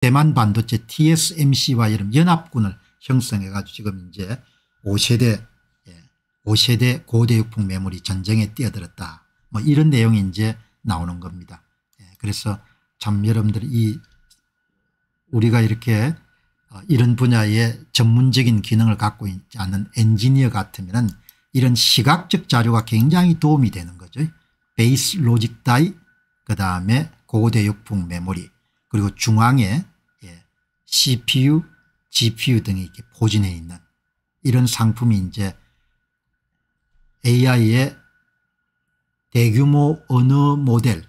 대만 반도체 TSMC와 이런 연합군을 형성해 가지고 지금 이제 5세대 5세대 예, 고대육품 메모리 전쟁에 뛰어들었다. 뭐 이런 내용이 이제 나오는 겁니다. 예, 그래서 참 여러분들 이 우리가 이렇게 어, 이런 분야에 전문적인 기능을 갖고 있지 않는 엔지니어 같으면 이런 시각적 자료가 굉장히 도움이 되는 거죠. 베이스 로직 다이 그다음에 고대육품 메모리 그리고 중앙에 CPU, GPU 등이 이렇게 포진해 있는 이런 상품이 이제 AI의 대규모 언어 모델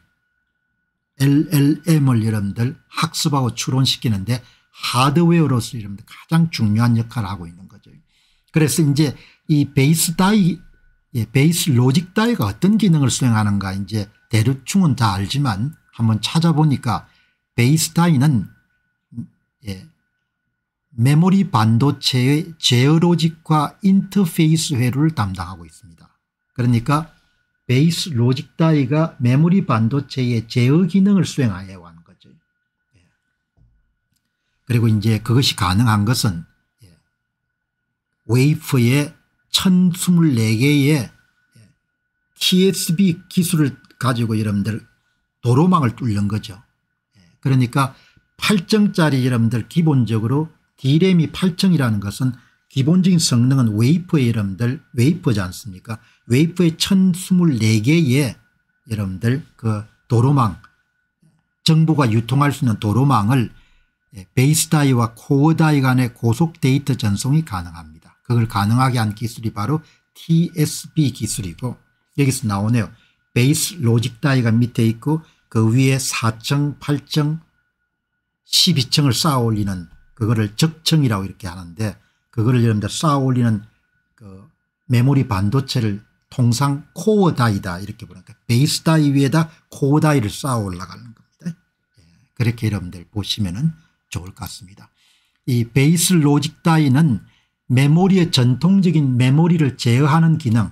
LLM을 여러분들 학습하고 추론시키는데 하드웨어로서 여러분들 가장 중요한 역할을 하고 있는 거죠. 그래서 이제 이 베이스 다이, 예, 베이스 로직 다이가 어떤 기능을 수행하는가 이제 대충은 다 알지만 한번 찾아보니까 베이스 다이는 메모리 반도체의 제어로직과 인터페이스 회로를 담당하고 있습니다. 그러니까 베이스 로직 다이가 메모리 반도체의 제어 기능을 수행하려 하는 거죠. 예. 그리고 이제 그것이 가능한 것은 웨이프에 1024개의 TSB 기술을 가지고 여러분들 도로망을 뚫는 거죠. 예. 그러니까 8정짜리 여러분들 기본적으로 D램이 8층이라는 것은 기본적인 성능은 웨이퍼의 여러분들 웨이퍼지 않습니까 웨이퍼의 1024개의 여러분들 그 도로망 정보가 유통할 수 있는 도로망을 예, 베이스 다이와 코어 다이 간의 고속 데이터 전송이 가능합니다. 그걸 가능하게 한 기술이 바로 TSB 기술이고 여기서 나오네요. 베이스 로직 다이가 밑에 있고 그 위에 4층, 8층, 12층을 쌓아 올리는 그거를 적층이라고 이렇게 하는데 그거를 여러분들 쌓아 올리는 그 메모리 반도체를 통상 코어 다이다 이렇게 부니까 그 베이스 다이 위에다 코어 다이를 쌓아 올라가는 겁니다. 예, 그렇게 여러분들 보시면 좋을 것 같습니다. 이 베이스 로직 다이는 메모리의 전통적인 메모리를 제어하는 기능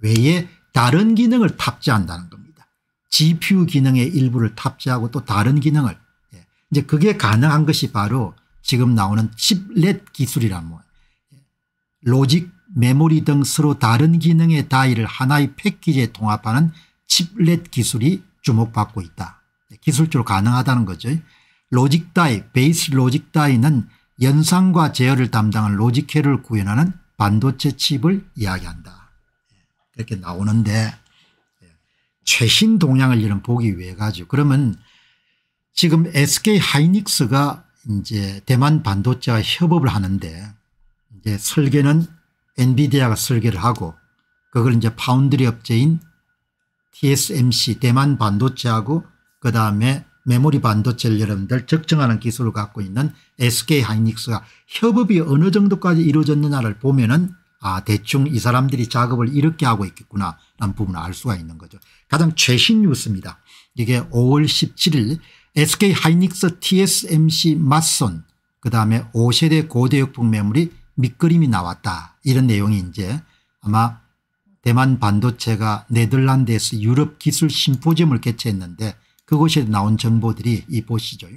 외에 다른 기능을 탑재한다는 겁니다. GPU 기능의 일부를 탑재하고 또 다른 기능을 예, 이제 그게 가능한 것이 바로 지금 나오는 칩렛 기술이란 뭐 로직, 메모리 등 서로 다른 기능의 다이를 하나의 패키지에 통합하는 칩렛 기술이 주목받고 있다. 네, 기술적으로 가능하다는 거죠. 로직 다이, 베이스 로직 다이는 연산과 제어를 담당한 로직회를 구현하는 반도체 칩을 이야기한다. 네, 그렇게 나오는데 네, 최신 동향을 이런 보기 위해 가지고 그러면 지금 SK 하이닉스가 이제 대만 반도체와 협업을 하는데 이제 설계는 엔비디아가 설계를 하고 그걸 이제 파운드리 업체인 TSMC 대만 반도체하고 그다음에 메모리 반도체를 여러분들 적정하는 기술을 갖고 있는 SK 하이닉스가 협업이 어느 정도까지 이루어졌느냐를 보면은 아 대충 이 사람들이 작업을 이렇게 하고 있겠구나 라는 부분을 알 수가 있는 거죠. 가장 최신 뉴스입니다. 이게 5월 17일 SK 하이닉스 TSMC 맞선 그다음에 5세대 고대역폭 매물이 밑그림이 나왔다 이런 내용이 이제 아마 대만 반도체가 네덜란드에서 유럽 기술 심포지엄을 개최했는데 그곳에 나온 정보들이 이 보시죠.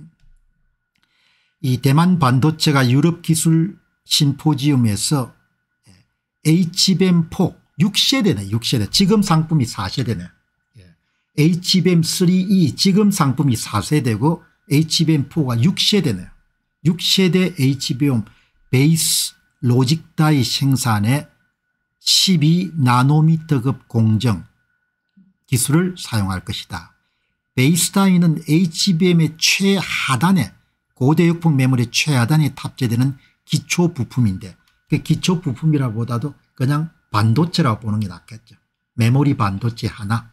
이 대만 반도체가 유럽 기술 심포지엄에서 HBM 폭 6세대네 6세대 지금 상품이 4세대네 HBM3E 지금 상품이 4세대고 HBM4가 6세대네요. 6세대 HBM 베이스 로직 다이 생산에 12나노미터급 공정 기술을 사용할 것이다. 베이스 다이는 HBM의 최하단에 고대역폭 메모리 최하단에 탑재되는 기초 부품인데 그 기초 부품이라보다도 그냥 반도체라고 보는 게 낫겠죠. 메모리 반도체 하나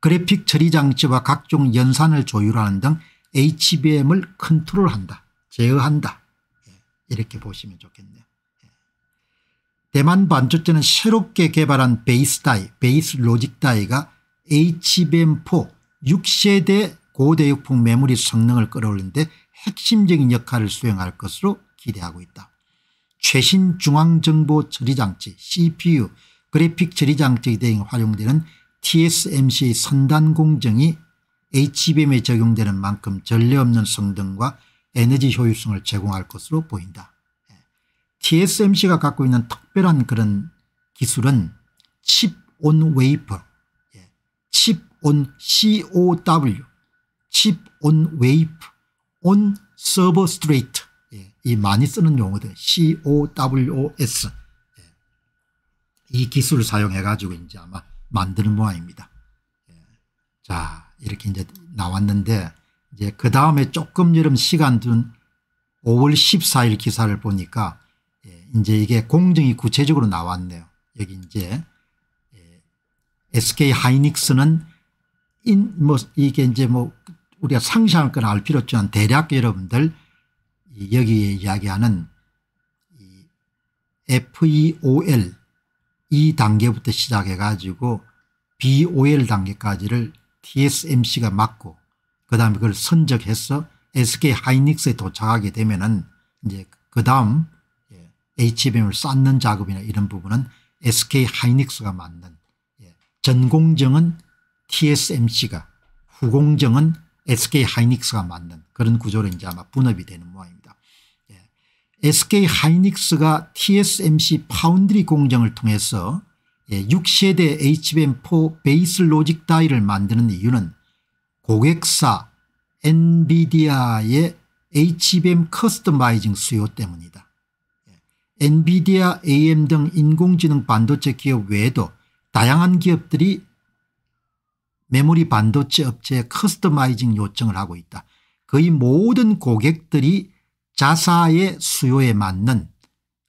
그래픽 처리 장치와 각종 연산을 조율하는 등 HBM을 컨트롤한다 제어한다 예, 이렇게 보시면 좋겠네요. 예. 대만 반도체는 새롭게 개발한 베이스 다이 베이스 로직 다이가 HBM4 6세대 고대역폭 메모리 성능을 끌어올리는데 핵심적인 역할을 수행할 것으로 기대하고 있다. 최신 중앙정보 처리장치 CPU, 그래픽 처리장치 등이 활용되는 TSMC 선단 공정이 HBM에 적용되는 만큼 전례 없는 성능과 에너지 효율성을 제공할 것으로 보인다. TSMC가 갖고 있는 특별한 그런 기술은 칩온 웨이퍼, 칩온 COW, 칩온 웨이프, 온 서버 스트레이트 이 많이 쓰는 용어들 COWOS 이 기술을 사용해 가지고 이제 아마 만드는 모양입니다. 예. 자 이렇게 이제 나왔는데 이제 그 다음에 조금 여름 시간 둔 5월 14일 기사를 보니까 예, 이제 이게 공정이 구체적으로 나왔네요. 여기 이제 SK 예, 하이닉스는 인, 뭐 이게 이제 뭐 우리가 상시할 건 알 필요 없지만 대략 여러분들 여기에 이야기하는 FEOL 이 단계부터 시작해 가지고 BOL 단계까지를 TSMC가 맡고 그 다음에 그걸 선적해서 SK 하이닉스에 도착하게 되면은 이제 그 다음 예, HBM을 쌓는 작업이나 이런 부분은 SK 하이닉스가 맡는 예, 전공정은 TSMC가 후공정은 SK 하이닉스가 맡는 그런 구조로 이제 아마 분업이 되는 모양입니다. SK 하이닉스가 TSMC 파운드리 공정을 통해서 6세대 예, HBM4 베이스 로직 다이를 만드는 이유는 고객사 엔비디아의 HBM 커스터마이징 수요 때문이다. 예, 엔비디아 AM 등 인공지능 반도체 기업 외에도 다양한 기업들이 메모리 반도체 업체에 커스터마이징 요청을 하고 있다. 거의 모든 고객들이 자사의 수요에 맞는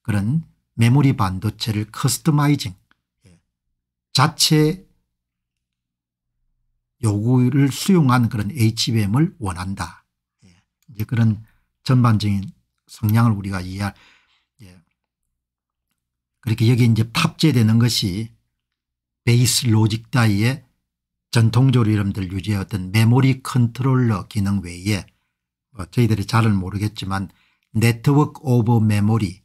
그런 메모리 반도체를 커스터마이징 예, 자체 요구를 수용한 그런 HBM을 원한다. 예, 이제 그런 전반적인 성향을 우리가 이해할 예, 그렇게 여기 이제 탑재되는 것이 베이스 로직 따위의 전통적으로 이름들 유지해 어떤 메모리 컨트롤러 기능 외에 뭐 저희들이 잘은 모르겠지만 네트워크 오버 메모리,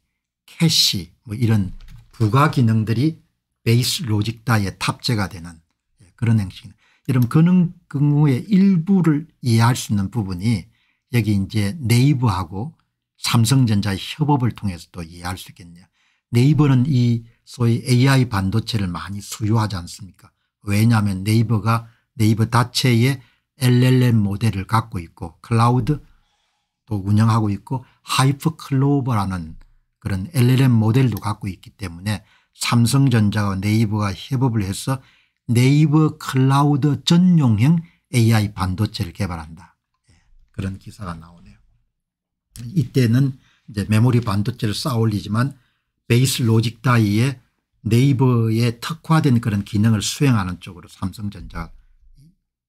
캐시 뭐 이런 부가 기능들이 베이스 로직 다에 탑재가 되는 예, 그런 행식 여러분 그런 경우에 일부를 이해할 수 있는 부분이 여기 이제 네이버하고 삼성전자의 협업을 통해서 또 이해할 수 있겠네요. 네이버는 이 소위 AI 반도체를 많이 수요하지 않습니까 왜냐하면 네이버가 네이버 자체의 LLM 모델을 갖고 있고 클라우드 또 운영하고 있고 하이프 클로버라는 그런 LLM 모델도 갖고 있기 때문에 삼성전자와 네이버가 협업을 해서 네이버 클라우드 전용형 AI 반도체를 개발한다. 예, 그런 기사가 나오네요. 이때는 이제 메모리 반도체를 쌓아 올리지만 베이스 로직 다이에 네이버에 특화된 그런 기능을 수행하는 쪽으로 삼성전자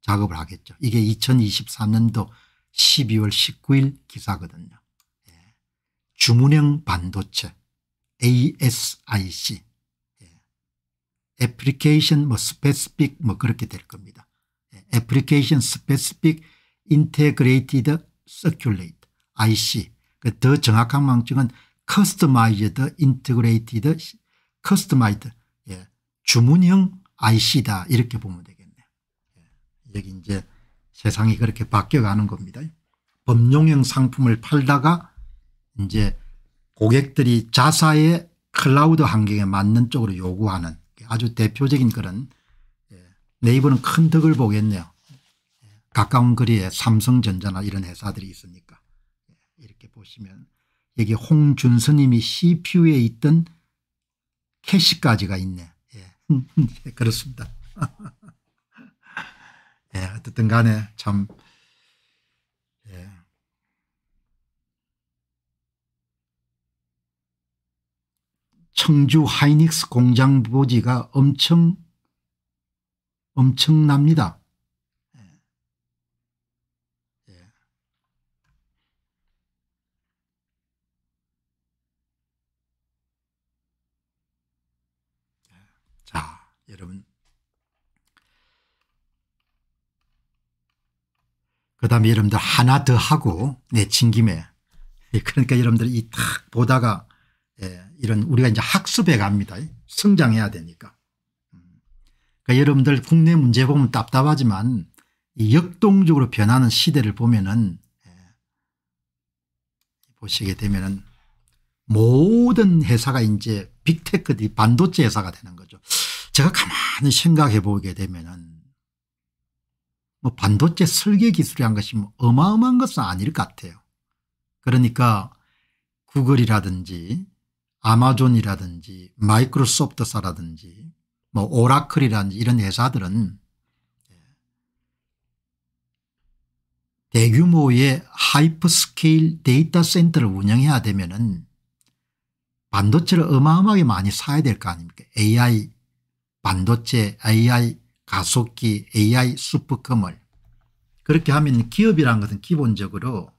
작업을 하겠죠. 이게 2023년도 12월 19일 기사거든요. 주문형 반도체 ASIC 예. 애플리케이션 뭐 스페스픽 뭐 그렇게 될 겁니다. 애플리케이션 스페스픽 인테그레이티드 서큘레이트 IC 더 정확한 명칭은 커스터마이즈드 인테그레이티드 커스터마이드 주문형 IC다 이렇게 보면 되겠네요. 예. 여기 이제 세상이 그렇게 바뀌어가는 겁니다. 법용형 상품을 팔다가 이제 고객들이 자사의 클라우드 환경에 맞는 쪽으로 요구하는 아주 대표적인 그런 예, 네이버는 큰 덕을 보겠네요. 가까운 거리에 삼성전자나 이런 회사들이 있으니까 예, 이렇게 보시면 여기 홍준서님이 CPU에 있던 캐시까지가 있네. 예. 예 그렇습니다. 예, 어쨌든 간에 참 청주 하이닉스 공장 부지가 엄청 엄청납니다. 예. 예. 자, 여러분. 그 다음에 여러분들 하나 더 하고 내친 김에 그러니까 여러분들 이탁 보다가 예, 이런 우리가 이제 학습해 갑니다. 성장해야 되니까. 음. 그러니까 여러분들 국내 문제 보면 답답하지만 이 역동적으로 변하는 시대를 보면은 예, 보시게 되면은 모든 회사가 이제 빅테크 반도체 회사가 되는 거죠. 제가 가만히 생각해 보게 되면은 뭐 반도체 설계 기술이란 것이 뭐 어마어마한 것은 아닐 것 같아요. 그러니까 구글이라든지 아마존이라든지 마이크로소프트사라든지 뭐 오라클이라든지 이런 회사들은 대규모의 하이퍼스케일 데이터 센터를 운영해야 되면 은 반도체를 어마어마하게 많이 사야 될 거 아닙니까 AI 반도체 AI 가속기 AI 슈퍼컴을 그렇게 하면 기업이라는 것은 기본적으로